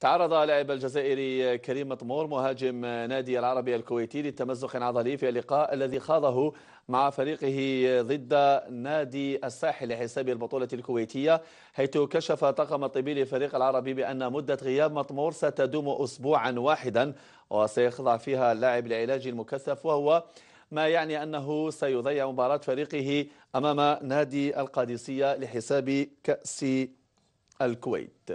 تعرض لاعب الجزائري كريم مطمور مهاجم نادي العربي الكويتي للتمزق عضلي في اللقاء الذي خاضه مع فريقه ضد نادي الساحل لحساب البطولة الكويتية حيث كشف طاقم الطبي للفريق العربي بأن مدة غياب مطمور ستدوم أسبوعا واحدا وسيخضع فيها اللاعب لعلاج المكثف وهو ما يعني أنه سيضيع مباراة فريقه أمام نادي القادسية لحساب كأس الكويت